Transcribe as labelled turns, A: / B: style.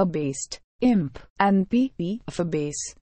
A: A base, imp, and pp of a base.